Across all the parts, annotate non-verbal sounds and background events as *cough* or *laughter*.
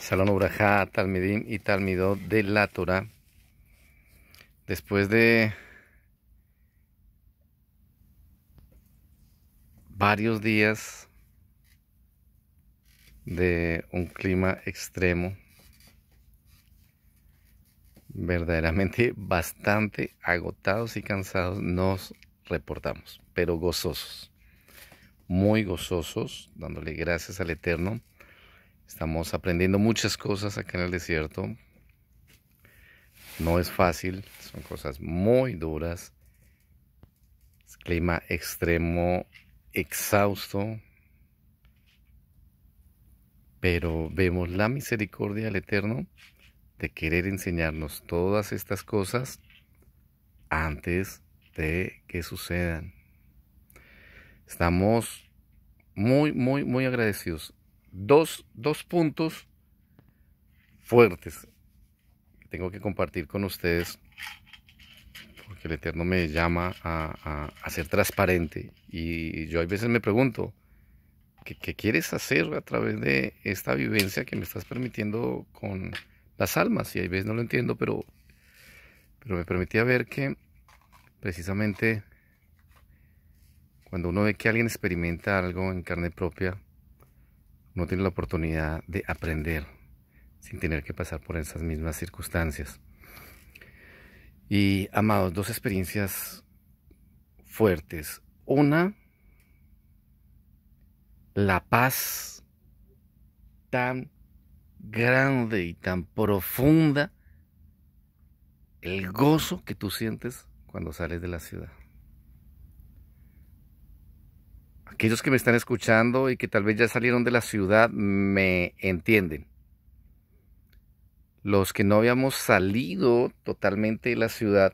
Salón Ubraja, Talmidim y Talmidó de la Torah. Después de varios días de un clima extremo, verdaderamente bastante agotados y cansados nos reportamos, pero gozosos, muy gozosos, dándole gracias al Eterno Estamos aprendiendo muchas cosas acá en el desierto. No es fácil, son cosas muy duras. Es clima extremo, exhausto. Pero vemos la misericordia del Eterno de querer enseñarnos todas estas cosas antes de que sucedan. Estamos muy, muy, muy agradecidos dos, dos puntos fuertes que tengo que compartir con ustedes porque el Eterno me llama a, ser transparente y yo a veces me pregunto, ¿qué, quieres hacer a través de esta vivencia que me estás permitiendo con las almas? Y a veces no lo entiendo, pero, pero me permitía ver que precisamente cuando uno ve que alguien experimenta algo en carne propia, no tiene la oportunidad de aprender sin tener que pasar por esas mismas circunstancias. Y amados, dos experiencias fuertes. Una, la paz tan grande y tan profunda, el gozo que tú sientes cuando sales de la ciudad. aquellos que me están escuchando y que tal vez ya salieron de la ciudad me entienden. Los que no habíamos salido totalmente de la ciudad,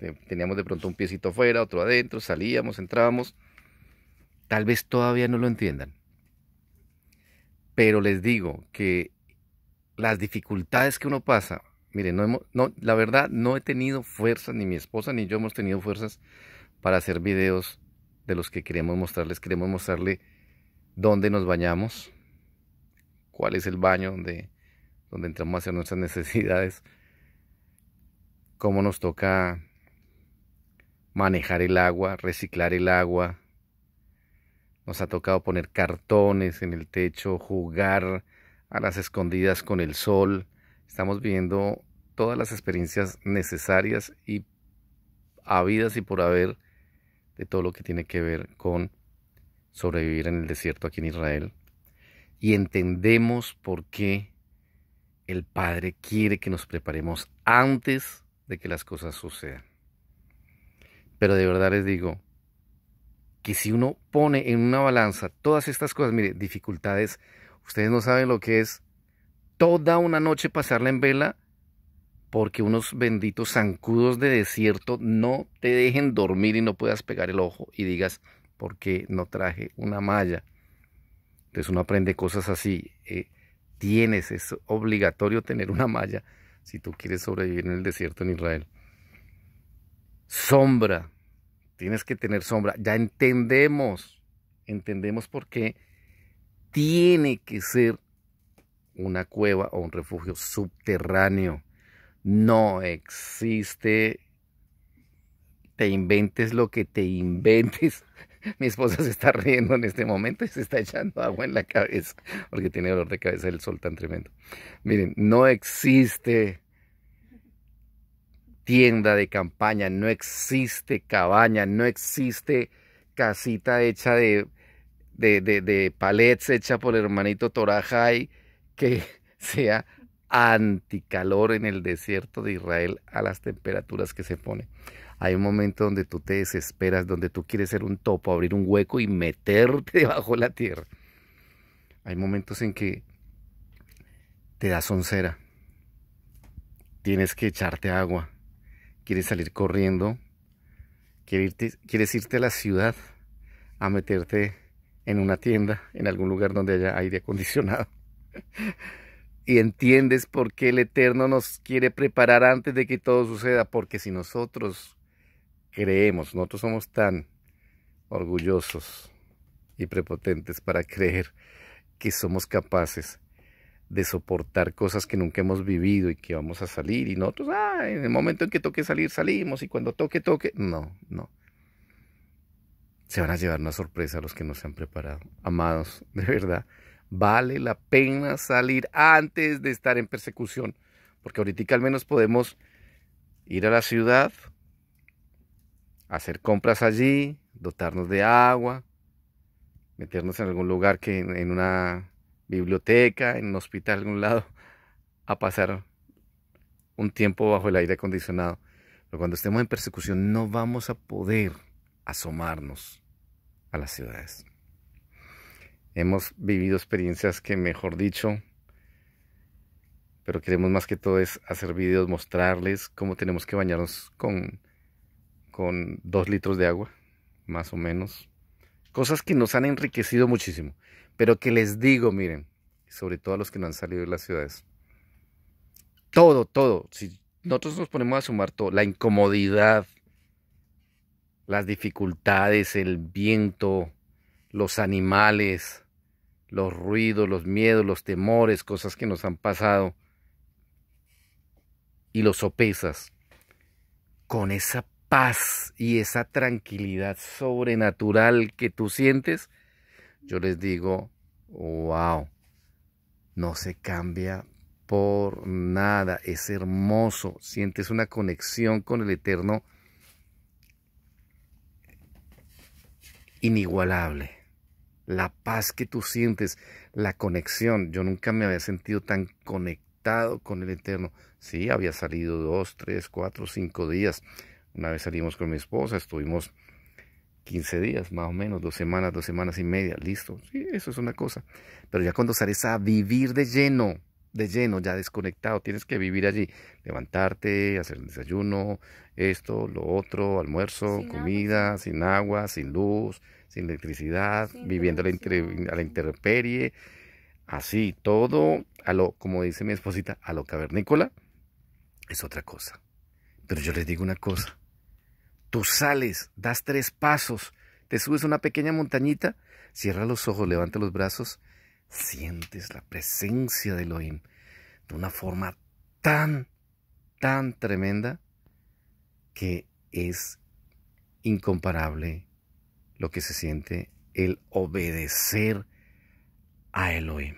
eh, teníamos de pronto un piecito afuera, otro adentro, salíamos, entrábamos, tal vez todavía no lo entiendan. Pero les digo que las dificultades que uno pasa, miren, no, no la verdad no he tenido fuerzas, ni mi esposa ni yo hemos tenido fuerzas para hacer videos de los que queremos mostrarles. Queremos mostrarle dónde nos bañamos, cuál es el baño donde, donde entramos a hacer nuestras *laughs* necesidades, cómo nos toca manejar el agua, reciclar el agua. Nos ha tocado poner cartones en el techo, jugar a las escondidas con el sol. Estamos viendo todas las experiencias necesarias y habidas y por haber de todo lo que tiene que ver con sobrevivir en el desierto aquí en Israel. Y entendemos por qué el Padre quiere que nos preparemos antes de que las cosas sucedan. Pero de verdad les digo que si uno pone en una balanza todas estas cosas, mire, dificultades, ustedes no saben lo que es toda una noche pasarla en vela porque unos benditos zancudos de desierto no te dejen dormir y no puedas pegar el ojo y digas, ¿por qué no traje una malla? Entonces uno aprende cosas así. Eh, tienes, es obligatorio tener una malla si tú quieres sobrevivir en el desierto en Israel. Sombra, tienes que tener sombra. Ya entendemos, entendemos por qué tiene que ser una cueva o un refugio subterráneo. No existe. Te inventes lo que te inventes. *laughs* Mi esposa se está riendo en este momento y se está echando agua en la cabeza porque tiene dolor de cabeza el sol tan tremendo. Miren, no existe tienda de campaña, no existe cabaña, no existe casita hecha de, de, de, palets hecha por el hermanito Torajay que *laughs* sea anticalor en el desierto de Israel a las temperaturas que se pone. Hay un momento donde tú te desesperas, donde tú quieres ser un topo, abrir un hueco y meterte *laughs* debajo de la tierra. Hay momentos en que te das oncera. Tienes que echarte agua. Quieres salir corriendo. Quieres irte, quieres irte a la ciudad a meterte en una tienda, en algún lugar donde haya aire acondicionado. *laughs* y entiendes por qué el Eterno nos quiere preparar antes de que todo suceda, porque si nosotros creemos, nosotros somos tan orgullosos y prepotentes para creer que somos capaces de soportar cosas que nunca hemos vivido y que vamos a salir y nosotros, ah, en el momento en que toque salir, salimos y cuando toque, toque, no, no. Se van a llevar una sorpresa a los que no se han preparado. Amados, de verdad, Vale la pena salir antes de estar en persecución, porque ahorita al menos podemos ir a la ciudad, hacer compras allí, dotarnos de agua, meternos en algún lugar que en una biblioteca, en un hospital, en algún lado, *laughs* a pasar un tiempo bajo el aire acondicionado. Pero cuando estemos en persecución no vamos a poder asomarnos a las ciudades. Hemos vivido experiencias que, mejor dicho, pero queremos más que todo es hacer videos, mostrarles cómo tenemos que bañarnos con, con dos litros de agua, más o menos. Cosas que nos han enriquecido muchísimo, pero que les digo, miren, sobre todo a los que no han salido de las ciudades. Todo, todo. Si nosotros nos ponemos a sumar todo, la incomodidad, las dificultades, el viento, los animales, los ruidos, los miedos, los temores, cosas que nos han pasado, y los sopesas con esa paz y esa tranquilidad sobrenatural que tú sientes, yo les digo, wow, no se cambia por nada, es hermoso, sientes una conexión con el Eterno inigualable la paz que tú sientes, la conexión. Yo nunca me había sentido tan conectado con el Eterno. Sí, había salido dos, tres, cuatro, cinco días. Una vez salimos con mi esposa, estuvimos 15 días, más o menos, dos semanas, dos semanas y media, listo. Sí, eso es una cosa. Pero ya cuando sales a vivir de lleno, de lleno, ya desconectado, tienes que vivir allí, levantarte, hacer un desayuno, esto, lo otro, almuerzo, comida, sin agua, sin luz, sin electricidad, viviendo a la, a interperie, así, todo, a lo, como dice mi esposita, a lo cavernícola, es otra cosa. Pero yo les digo una cosa, tú sales, das tres pasos, te subes a una pequeña montañita, cierra los ojos, levanta los brazos, sientes la presencia de Elohim de una forma tan, tan tremenda que es incomparable lo que se siente el obedecer a Elohim.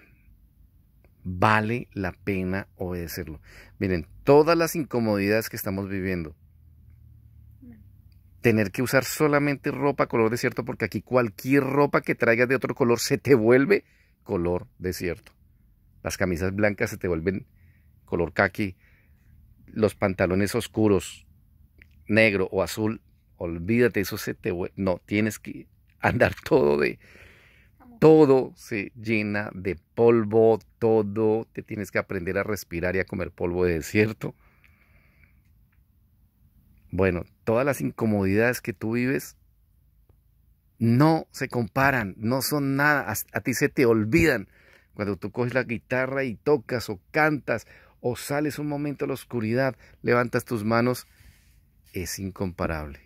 Vale la pena obedecerlo. Miren, todas las incomodidades que estamos viviendo. Tener que usar solamente ropa color desierto porque aquí cualquier ropa que traigas de otro color se te vuelve color desierto. Las camisas blancas se te vuelven color kaki los pantalones oscuros, negro o azul, olvídate, eso se te vuelve. No, tienes que andar *laughs* todo de. Todo se llena de polvo, todo te tienes que aprender a respirar y a comer polvo de desierto. Bueno, todas las incomodidades que tú vives no se comparan, no son nada, a, ti se te olvidan. Cuando tú coges la guitarra y tocas o cantas o sales un momento a la oscuridad, levantas tus manos, es incomparable.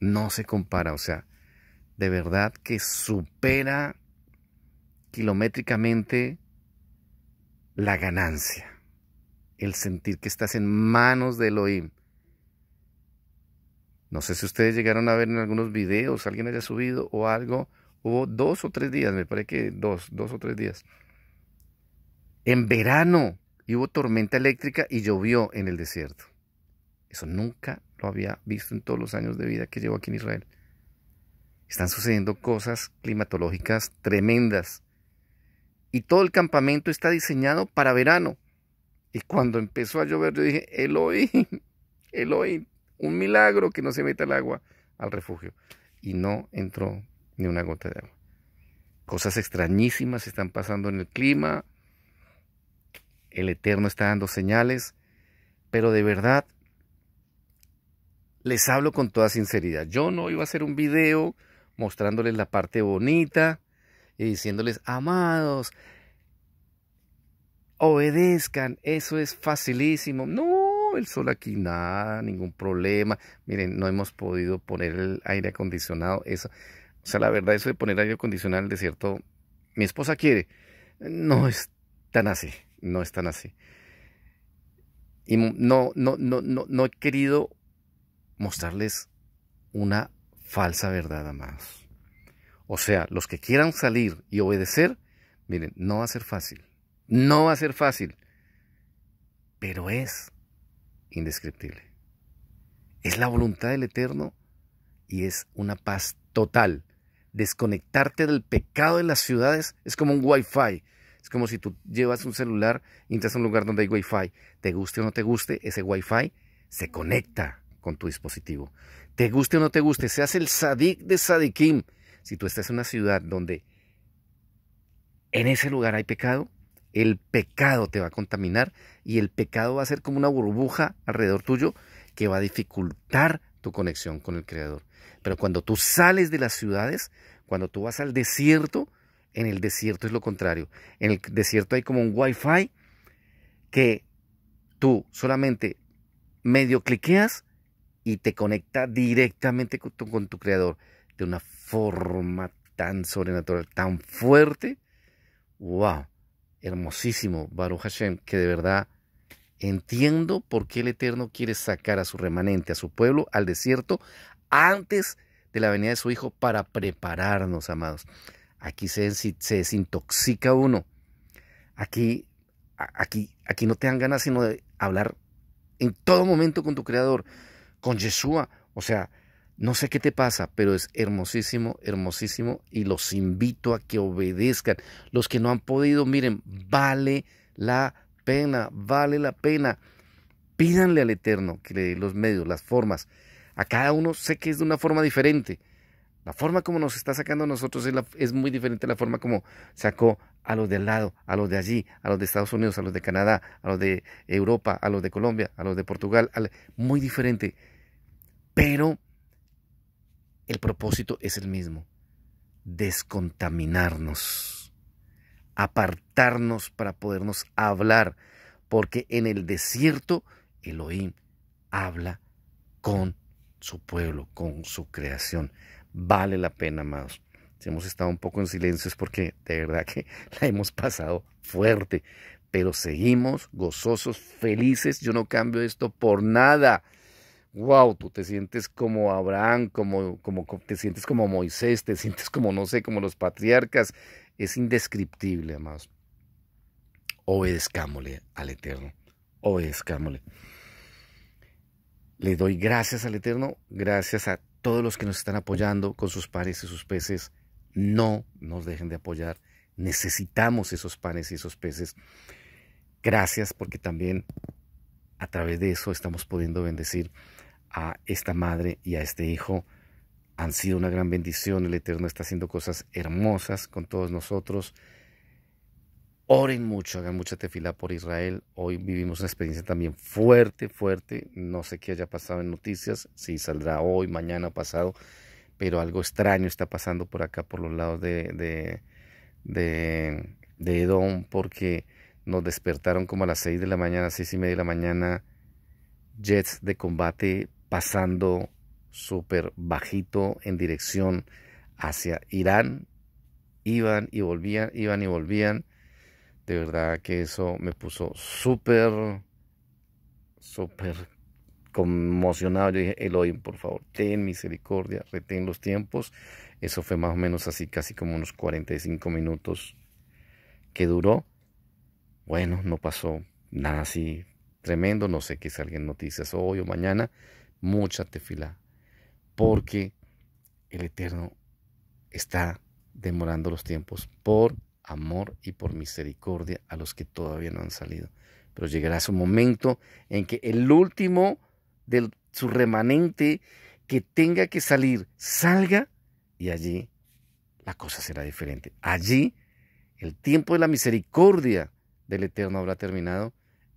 No se compara, o sea, de verdad que supera kilométricamente la ganancia, el sentir que estás en manos de Elohim. No sé si ustedes llegaron a ver en algunos videos, alguien haya subido o algo. Hubo dos o tres días, me parece que dos, dos o tres días. En verano hubo tormenta eléctrica y llovió en el desierto. Eso nunca lo había visto en todos los años de vida que llevo aquí en Israel. Están sucediendo cosas climatológicas tremendas. Y todo el campamento está diseñado para verano. Y cuando empezó a llover, yo dije, Elohim, Elohim, un milagro que no se meta el agua al refugio. Y no entró ni una gota de agua. Cosas extrañísimas están pasando en el clima. El Eterno está dando señales. Pero de verdad, les hablo con toda sinceridad. Yo no iba a hacer un video mostrándoles la parte bonita y diciéndoles, amados, obedezcan, eso es facilísimo. No, el sol aquí nada, ningún problema. Miren, no hemos podido poner el aire acondicionado. Eso. O sea, la verdad, eso de poner aire acondicionado en el desierto, mi esposa quiere. No es tan así, no es tan así. Y no, no, no, no, no he querido mostrarles una falsa verdad, más O sea, los que quieran salir y obedecer, miren, no va a ser fácil. No va a ser fácil. Pero es indescriptible. Es la voluntad del Eterno y es una paz total. Desconectarte del pecado de las ciudades es como un wifi. Es como si tú llevas un celular y entras a un lugar donde hay wifi. Te guste o no te guste, ese wifi se conecta con tu dispositivo. Te guste o no te guste, seas el sadik de sadikim. Si tú estás en una ciudad donde en ese lugar hay pecado, el pecado te va a contaminar y el pecado va a ser como una burbuja alrededor tuyo que va a dificultar tu conexión con el Creador. Pero cuando tú sales de las ciudades, cuando tú vas al desierto, en el desierto es lo contrario. En el desierto hay como un wifi que tú solamente medio cliqueas y te conecta directamente con tu, con tu creador de una forma tan sobrenatural, tan fuerte. ¡Wow! hermosísimo, Baruch Hashem, que de verdad entiendo por qué el Eterno quiere sacar a su remanente, a su pueblo, al desierto, antes de la venida de su Hijo, para prepararnos, amados. Aquí se, desintoxica uno. Aquí, aquí, aquí no te dan ganas sino de hablar en todo momento con tu Creador, con Yeshua. O sea, no sé qué te pasa, pero es hermosísimo, hermosísimo y los invito a que obedezcan. Los que no han podido, miren, vale la pena, vale la pena. Pídanle al Eterno que le dé los medios, las formas. A cada uno sé que es de una forma diferente. La forma como nos está sacando a nosotros es, muy diferente a la forma como sacó a los de al lado, a los de allí, a los de Estados Unidos, a los de Canadá, a los de Europa, a los de Colombia, a los de Portugal. muy diferente. Pero el propósito es el mismo, descontaminarnos, apartarnos para podernos hablar, porque en el desierto Elohim habla con su pueblo, con su creación. Vale la pena, amados. Si hemos estado un poco en silencio es porque de verdad que *laughs* la hemos pasado fuerte, pero seguimos gozosos, felices. Yo no cambio esto por nada wow, tú te sientes como Abraham, como, como, te sientes como Moisés, te sientes como, no sé, como los patriarcas. Es indescriptible, amados. Obedezcámosle al Eterno, obedezcámosle. Le doy gracias al Eterno, gracias a todos los que nos están apoyando con sus pares y sus peces. No nos dejen de apoyar. Necesitamos esos panes y esos peces. Gracias porque también a través de eso estamos pudiendo bendecir a esta madre y a este hijo han sido una gran bendición. El Eterno está haciendo cosas hermosas con todos nosotros. Oren mucho, hagan mucha tefila por Israel. Hoy vivimos una experiencia también fuerte, fuerte. No sé qué haya pasado en noticias, si saldrá hoy, mañana, pasado, pero algo extraño está pasando por acá, por los lados de, de, de, Edom, porque nos despertaron como a las 6 de la mañana, seis y media de la mañana, jets de combate pasando súper bajito en dirección hacia Irán. Iban y volvían, iban y volvían. De verdad que eso me puso súper, súper conmocionado. Yo dije, Elohim, por favor, ten misericordia, retén los tiempos. Eso fue más o menos así, casi como unos 45 minutos que duró. Bueno, no pasó nada así tremendo. No sé qué alguien noticias hoy o mañana mucha tefila, porque el Eterno está demorando los tiempos por amor y por misericordia a los que todavía no han salido. Pero llegará su momento en que el último de su remanente que tenga que salir, salga y allí la cosa será diferente. Allí el tiempo de la misericordia del Eterno habrá terminado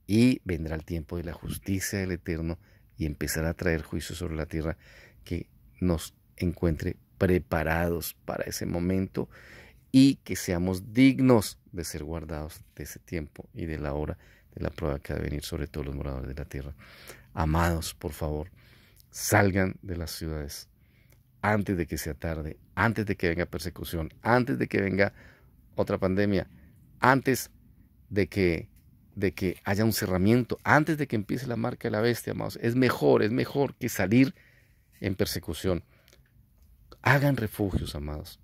y vendrá el tiempo de la justicia del Eterno y empezar a traer juicio sobre la tierra que nos encuentre preparados para ese momento y que seamos dignos de ser guardados de ese tiempo y de la hora de la prueba que ha de venir sobre todos los moradores de la tierra. Amados, por favor, salgan de las ciudades antes de que sea tarde, antes de que venga persecución, antes de que venga otra pandemia, antes de que de que haya un cerramiento antes de que empiece la marca de la bestia, amados. Es mejor, es mejor que salir en persecución. Hagan refugios, amados.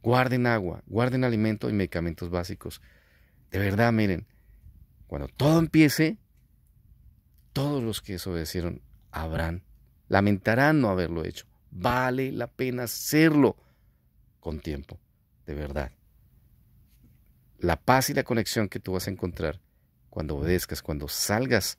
Guarden agua, guarden alimento y medicamentos básicos. De verdad, miren, cuando todo empiece, todos los que desobedecieron habrán, lamentarán no haberlo hecho. Vale la pena hacerlo con tiempo, de verdad. La paz y la conexión que tú vas a encontrar cuando obedezcas, cuando salgas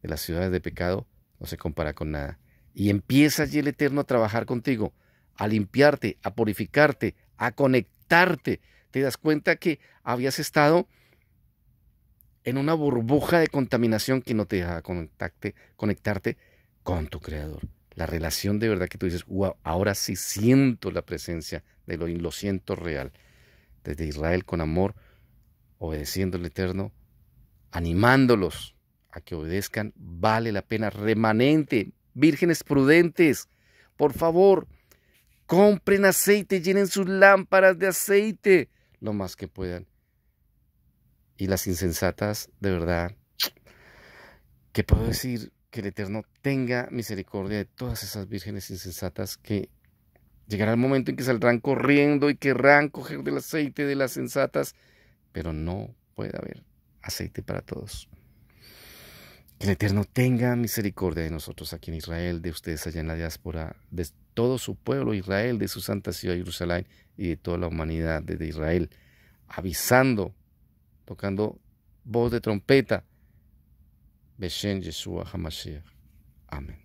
de las ciudades de pecado, no se compara con nada. Y empieza allí el Eterno a trabajar contigo, a limpiarte, a purificarte, a conectarte. Te das cuenta que habías estado en una burbuja de contaminación que no te dejaba conectarte, conectarte con tu Creador. La relación de verdad que tú dices, ahora sí siento la presencia de lo, lo siento real. Desde Israel con amor, obedeciendo al Eterno, animándolos a que obedezcan, vale la pena. Remanente, vírgenes prudentes, por favor, compren aceite, llenen sus lámparas de aceite lo más que puedan. Y las insensatas, de verdad, que puedo decir que el Eterno tenga misericordia de todas esas vírgenes insensatas que llegará el momento en que saldrán corriendo y querrán coger del aceite de las sensatas, pero no puede haber aceite para todos. Que el Eterno tenga misericordia de nosotros aquí en Israel, de ustedes allá en la diáspora, de todo su pueblo Israel, de su santa ciudad Jerusalén y de toda la humanidad desde Israel, avisando, tocando voz de trompeta. Beshen Yeshua HaMashiach. Amén.